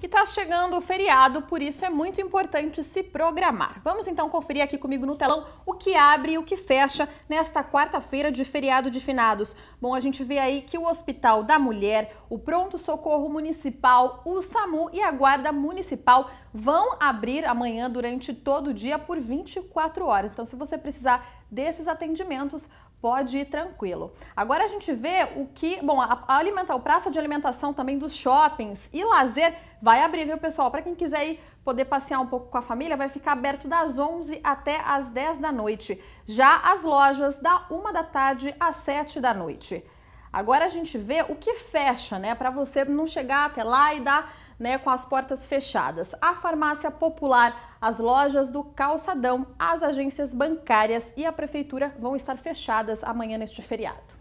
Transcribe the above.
Que tá chegando o feriado, por isso é muito importante se programar. Vamos então conferir aqui comigo no telão o que abre e o que fecha nesta quarta-feira de feriado de finados. Bom, a gente vê aí que o Hospital da Mulher, o Pronto Socorro Municipal, o SAMU e a Guarda Municipal vão abrir amanhã durante todo o dia por 24 horas. Então, se você precisar desses atendimentos, Pode ir tranquilo. Agora a gente vê o que. Bom, a, alimentar, o praça de alimentação também dos shoppings e lazer vai abrir, viu, pessoal? Para quem quiser ir poder passear um pouco com a família, vai ficar aberto das 11 até as 10 da noite. Já as lojas, da 1 da tarde às 7 da noite. Agora a gente vê o que fecha, né? Para você não chegar até lá e dar né, com as portas fechadas. A farmácia popular, as lojas do calçadão, as agências bancárias e a prefeitura vão estar fechadas amanhã neste feriado.